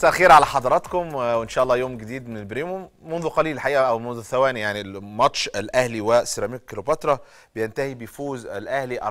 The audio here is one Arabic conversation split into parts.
مساء الخير على حضراتكم وان شاء الله يوم جديد من البريمو منذ قليل الحقيقه او منذ ثواني يعني الماتش الاهلي وسيراميك كليوباترا بينتهي بفوز الاهلي 4-1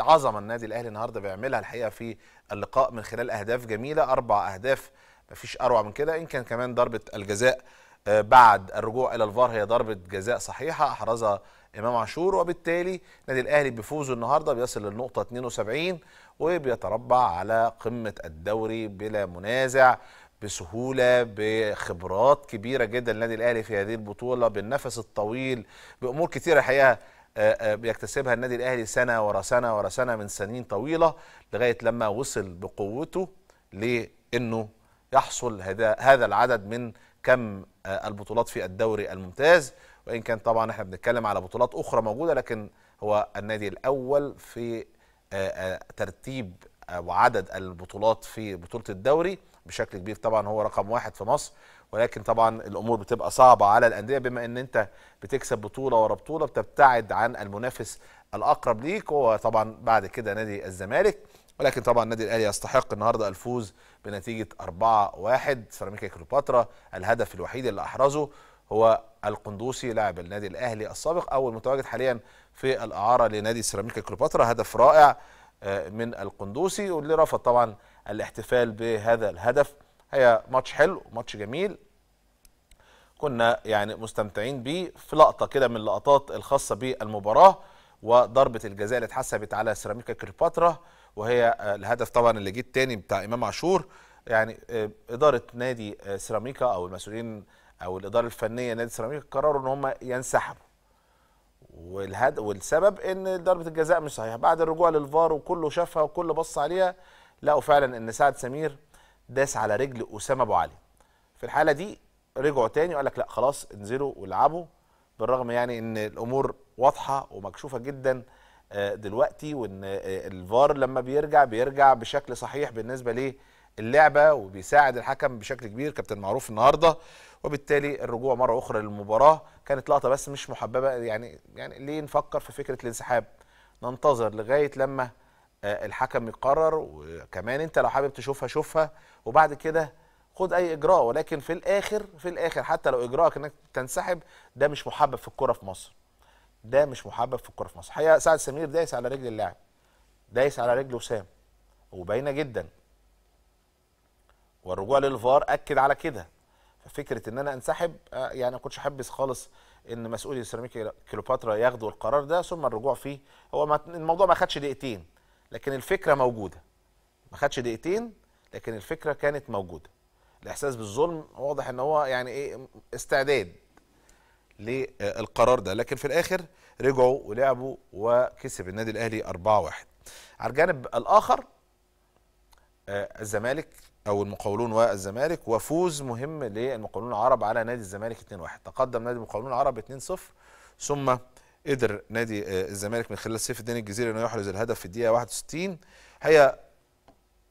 عظمه النادي الاهلي النهارده بيعملها الحقيقه في اللقاء من خلال اهداف جميله اربع اهداف مفيش اروع من كده ان كان كمان ضربه الجزاء آه، بعد الرجوع الى الفار هي ضربه جزاء صحيحه احرزها امام عاشور وبالتالي النادي الاهلي بفوزه النهارده بيصل للنقطه 72 وبيتربع على قمه الدوري بلا منازع بسهوله بخبرات كبيره جدا النادي الاهلي في هذه البطوله بالنفس الطويل بامور كثيره الحقيقه آه، آه، بيكتسبها النادي الاهلي سنه ورا سنه ورا سنه من سنين طويله لغايه لما وصل بقوته لانه يحصل هذا هذا العدد من كم آه، البطولات في الدوري الممتاز وان كان طبعا احنا بنتكلم على بطولات اخرى موجوده لكن هو النادي الاول في ترتيب وعدد البطولات في بطوله الدوري بشكل كبير طبعا هو رقم واحد في مصر ولكن طبعا الامور بتبقى صعبه على الانديه بما ان انت بتكسب بطوله ورا بطوله بتبتعد عن المنافس الاقرب ليك هو طبعا بعد كده نادي الزمالك ولكن طبعا النادي الاهلي يستحق النهارده الفوز بنتيجه 4-1 سيراميكا كليوباترا الهدف الوحيد اللي احرزه هو القندوسي لاعب النادي الاهلي السابق او المتواجد حاليا في الاعاره لنادي سيراميكا كليوباترا هدف رائع آه، من القندوسي واللي رفض طبعا الاحتفال بهذا الهدف هي ماتش حلو ماتش جميل كنا يعني مستمتعين بيه في لقطه كده من اللقطات الخاصه بالمباراه وضربه الجزاء اللي اتحسبت على سيراميكا كليوباترا وهي آه، الهدف طبعا اللي جه الثاني بتاع امام عاشور يعني آه، اداره نادي سيراميكا او المسؤولين او الاداره الفنيه نادي سيراميكا قرروا ان هم ينسحبوا والهد... والسبب ان ضربه الجزاء مش صحيحه بعد الرجوع للفار وكله شافها وكله بص عليها لقوا فعلا ان سعد سمير داس على رجل اسامه ابو علي في الحاله دي رجعوا تاني وقال لك لا خلاص انزلوا والعبوا بالرغم يعني ان الامور واضحه ومكشوفه جدا آه، دلوقتي وان آه، الفار لما بيرجع بيرجع بشكل صحيح بالنسبه ليه اللعبه وبيساعد الحكم بشكل كبير كابتن معروف النهارده وبالتالي الرجوع مره اخرى للمباراه كانت لقطه بس مش محببه يعني يعني ليه نفكر في فكره الانسحاب ننتظر لغايه لما آه، الحكم يقرر وكمان انت لو حابب تشوفها شوفها وبعد كده خد اي اجراء ولكن في الاخر في الاخر حتى لو اجراءك انك تنسحب ده مش محبب في الكوره في مصر ده مش محبب في الكوره في مصر حقيقه سعد سمير دايس على رجل اللاعب دايس على رجل وسام وباينه جدا والرجوع للفار اكد على كده ففكره ان انا انسحب آه، يعني ما كنتش حابس خالص ان مسؤولي سيراميكا كليوباترا ياخدوا القرار ده ثم الرجوع فيه هو الموضوع ما خدش دقيقتين لكن الفكره موجوده ما خدش دقيقتين لكن الفكره كانت موجوده الاحساس بالظلم واضح ان هو يعني ايه استعداد للقرار ده لكن في الاخر رجعوا ولعبوا وكسب النادي الاهلي 4-1 على الجانب الاخر آه، الزمالك او المقاولون والزمالك وفوز مهم للمقاولون العرب على نادي الزمالك 2-1 تقدم نادي المقاولون العرب 2-0 ثم قدر نادي آه، الزمالك من خلال سيف الدين الجزيري انه يحرز الهدف في الدقيقه 61 هي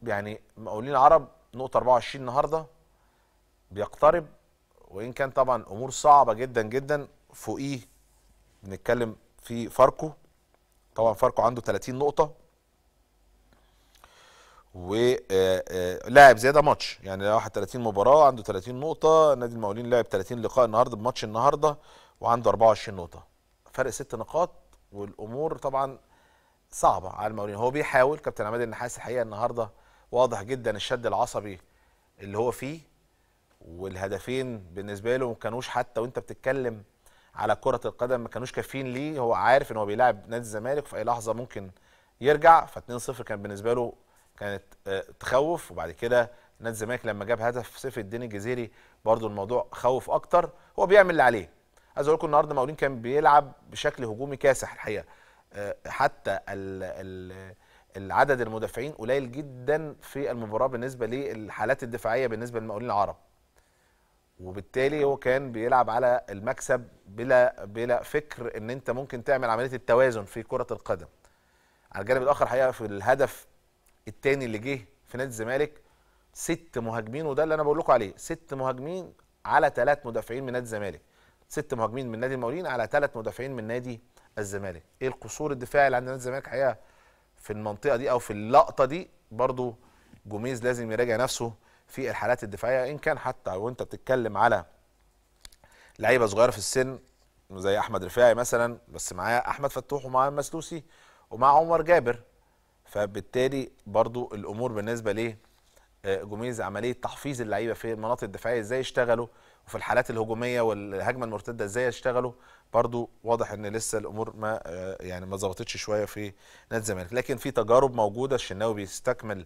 يعني مقاولين العرب نقطه 24 النهارده بيقترب وان كان طبعا امور صعبه جدا جدا فوقيه بنتكلم في فاركو طبعا فاركو عنده 30 نقطه ولاعب آه، آه، زياده ماتش يعني واحد 30 مباراه عنده 30 نقطه نادي المقاولين لعب 30 لقاء النهارده بماتش النهارده وعنده 24 نقطه فرق ست نقاط والامور طبعا صعبه على المقاولين هو بيحاول كابتن عماد النحاس الحقيقه النهارده واضح جدا الشد العصبي اللي هو فيه والهدفين بالنسبه له ما كانوش حتى وانت بتتكلم على كره القدم ما كانوش كافيين ليه هو عارف ان هو بيلعب نادي الزمالك في اي لحظه ممكن يرجع ف 2-0 كان بالنسبه له كانت آه، تخوف وبعد كده نادي الزمالك لما جاب هدف سيف الدين الجزيري برضو الموضوع خوف اكتر هو بيعمل اللي عليه عايز اقول لكم النهارده مقاولين كان بيلعب بشكل هجومي كاسح الحقيقه آه، حتى العدد المدافعين قليل جدا في المباراه بالنسبه للحالات الدفاعيه بالنسبه للمقاولين العرب وبالتالي هو كان بيلعب على المكسب بلا بلا فكر ان انت ممكن تعمل عمليه التوازن في كره القدم على الجانب الاخر حقيقه في الهدف الثاني اللي جه في نادي الزمالك ست مهاجمين وده اللي انا بقول لكم عليه ست مهاجمين على ثلاث مدافعين من نادي الزمالك ست مهاجمين من نادي المقاولين على ثلاث مدافعين من نادي الزمالك ايه القصور الدفاعي اللي عند نادي الزمالك حقيقه في المنطقه دي او في اللقطه دي برضو جوميز لازم يراجع نفسه في الحالات الدفاعيه ان كان حتى وانت بتتكلم على لعيبه صغيره في السن زي احمد رفاعي مثلا بس معاه احمد فتوح ومعاه مسلوسي ومعاه عمر جابر فبالتالي برضو الامور بالنسبه ليه آه، جوميز عمليه تحفيز اللعيبه في المناطق الدفاعيه ازاي يشتغلوا وفي الحالات الهجوميه والهجمه المرتده ازاي يشتغلوا برضو واضح ان لسه الامور ما آه، يعني ما ظبطتش شويه في نادي الزمالك لكن في تجارب موجوده الشناوي بيستكمل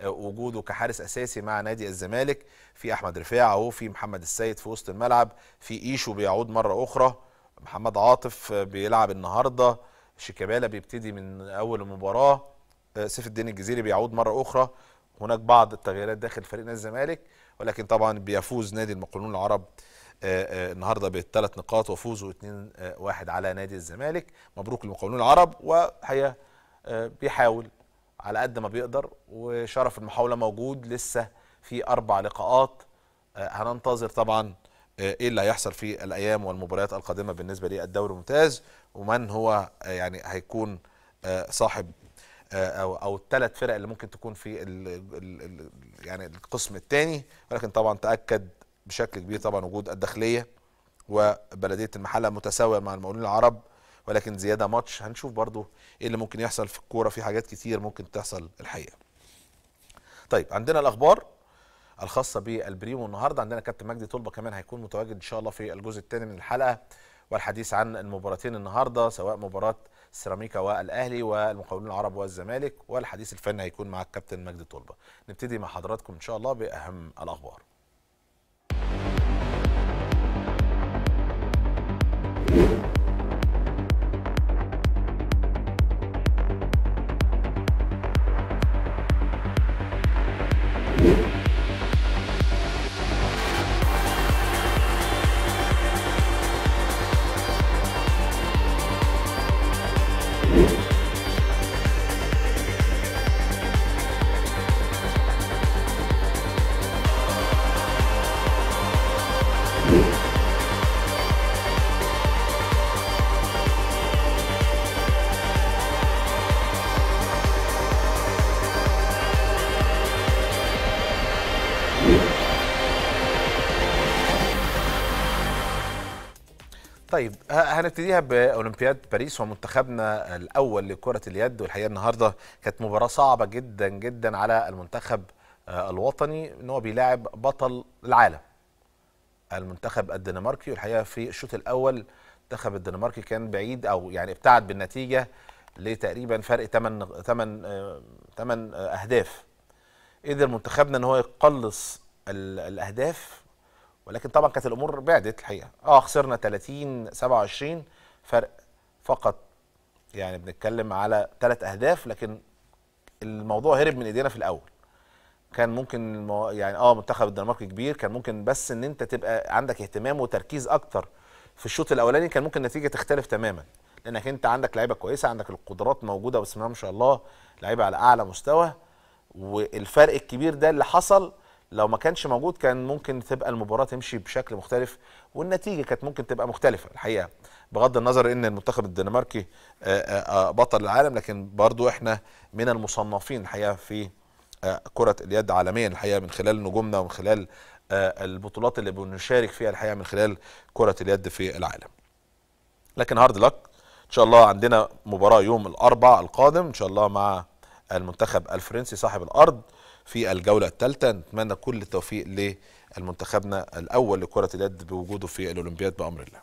آه، وجوده كحارس اساسي مع نادي الزمالك في احمد رفاعه اهو في محمد السيد في وسط الملعب في ايشو بيعود مره اخرى محمد عاطف بيلعب النهارده شيكابالا بيبتدي من اول المباراه آه، سيف الدين الجزيري بيعود مره اخرى هناك بعض التغييرات داخل فريق نادي الزمالك ولكن طبعا بيفوز نادي المقاولون العرب آه، آه، النهارده بالثلاث نقاط وفوزه 2-1 على نادي الزمالك مبروك للمقاولون العرب وهي بيحاول على قد ما بيقدر وشرف المحاوله موجود لسه في اربع لقاءات هننتظر طبعا ايه اللي هيحصل في الايام والمباريات القادمه بالنسبه للدوري الممتاز ومن هو يعني هيكون صاحب او او الثلاث فرق اللي ممكن تكون في الـ الـ الـ يعني القسم الثاني ولكن طبعا تاكد بشكل كبير طبعا وجود الداخليه وبلديه المحله متساويه مع المقاولين العرب ولكن زياده ماتش هنشوف برضو ايه اللي ممكن يحصل في الكوره في حاجات كتير ممكن تحصل الحقيقه. طيب عندنا الاخبار الخاصه بالبريمو النهارده عندنا كابتن مجدي طلبه كمان هيكون متواجد ان شاء الله في الجزء الثاني من الحلقه والحديث عن المباراتين النهارده سواء مباراه سيراميكا والاهلي والمقاولون العرب والزمالك والحديث الفني هيكون مع الكابتن مجدي طلبه نبتدي مع حضراتكم ان شاء الله باهم الاخبار طيب هنبتديها باولمبياد باريس ومنتخبنا الاول لكره اليد والحقيقه النهارده كانت مباراه صعبه جدا جدا على المنتخب آه، الوطني ان هو بيلاعب بطل العالم المنتخب الدنماركي والحقيقه في الشوط الاول المنتخب الدنماركي كان بعيد او يعني ابتعد بالنتيجه لتقريبا فرق 8 8 8 اهداف قدر منتخبنا ان هو يقلص الاهداف ولكن طبعا كانت الامور بعدت الحقيقه اه خسرنا 30 27 فرق فقط يعني بنتكلم على ثلاث اهداف لكن الموضوع هرب من ايدينا في الاول كان ممكن المو... يعني اه منتخب الدنمارك كبير كان ممكن بس ان انت تبقى عندك اهتمام وتركيز اكتر في الشوط الاولاني كان ممكن النتيجه تختلف تماما لانك انت عندك لعيبه كويسه عندك القدرات موجوده بسم الله ما شاء الله لعيبه على اعلى مستوى والفرق الكبير ده اللي حصل لو ما كانش موجود كان ممكن تبقى المباراه تمشي بشكل مختلف والنتيجه كانت ممكن تبقى مختلفه الحقيقه بغض النظر ان المنتخب الدنماركي آه، آه، آه، بطل العالم لكن برضو احنا من المصنفين الحقيقه في كره اليد عالميا الحقيقه من خلال نجومنا ومن خلال البطولات اللي بنشارك فيها الحقيقه من خلال كره اليد في العالم لكن هارد لك ان شاء الله عندنا مباراه يوم الاربعاء القادم ان شاء الله مع المنتخب الفرنسي صاحب الارض في الجوله الثالثه نتمنى كل التوفيق لمنتخبنا الاول لكره اليد بوجوده في الاولمبياد بامر الله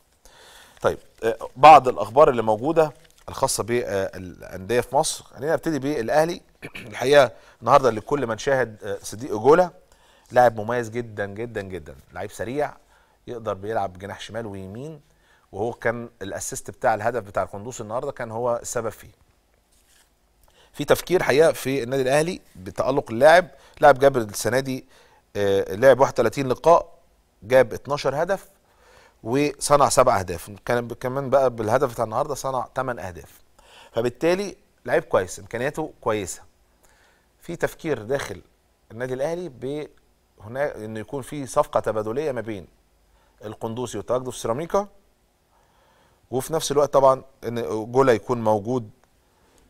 طيب آه، بعض الاخبار اللي موجوده الخاصه بالانديه في مصر خلينا نبتدي بالاهلي الحقيقه النهارده لكل من شاهد آه، صديق جولا لاعب مميز جدا جدا جدا لعيب سريع يقدر بيلعب جناح شمال ويمين وهو كان الاسيست بتاع الهدف بتاع القندوس النهارده كان هو السبب فيه في تفكير حقيقه في النادي الاهلي بتالق اللاعب لاعب جاب السنه دي آه، لعب 31 لقاء جاب 12 هدف وصنع سبع اهداف كان كمان بقى بالهدف بتاع النهارده صنع 8 اهداف فبالتالي لعيب كويس امكانياته كويسه في تفكير داخل النادي الاهلي ب هناك ان يكون في صفقه تبادليه ما بين القندوسي وتواجده في سيراميكا وفي نفس الوقت طبعا ان جولا يكون موجود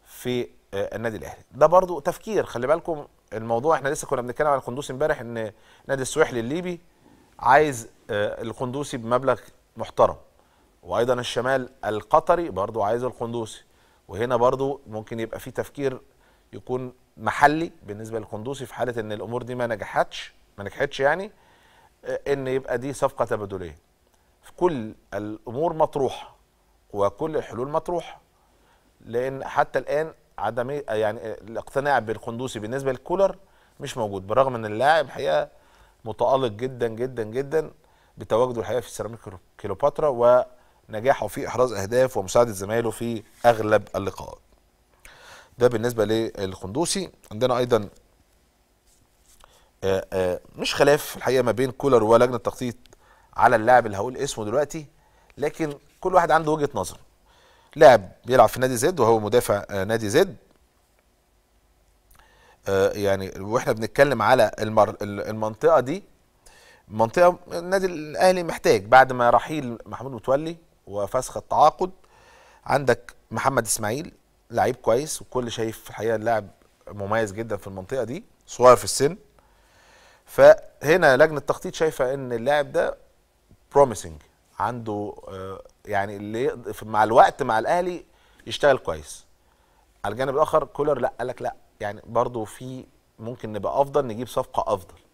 في آه، النادي الاهلي ده برضو تفكير خلي بالكم الموضوع احنا لسه كنا بنتكلم عن القندوسي امبارح ان نادي السويحلي الليبي عايز آه، القندوسي بمبلغ محترم وايضا الشمال القطري برضو عايز القندوسي وهنا برضو ممكن يبقى في تفكير يكون محلي بالنسبه للقندوسي في حاله ان الامور دي ما نجحتش ما نجحتش يعني آه، ان يبقى دي صفقه تبادليه في كل الامور مطروحه وكل الحلول مطروحه لان حتى الان عدم إيه، يعني الاقتناع بالقندوسي بالنسبه للكولر مش موجود بالرغم ان اللاعب الحقيقه متالق جدا جدا جدا بتواجده الحقيقه في سيراميك كليوباترا ونجاحه في احراز اهداف ومساعده زمايله في اغلب اللقاءات. ده بالنسبه للقندوسي عندنا ايضا آآ آه، آآ آه، مش خلاف الحقيقه ما بين كولر ولجنه التخطيط على اللاعب اللي هقول اسمه دلوقتي لكن كل واحد عنده وجهه نظر لاعب بيلعب في نادي زد وهو مدافع آه، نادي زد آه، يعني واحنا بنتكلم على المر... المنطقه دي منطقه النادي الاهلي محتاج بعد ما رحيل محمود متولي وفسخ التعاقد عندك محمد اسماعيل لعيب كويس وكل شايف الحقيقه اللاعب مميز جدا في المنطقه دي صغير في السن فهنا لجنه التخطيط شايفه ان اللاعب ده بروميسنج عنده آه، يعني اللي مع الوقت مع الاهلي يشتغل كويس على الجانب الاخر كولر لا قال لك لا يعني برضو في ممكن نبقى افضل نجيب صفقه افضل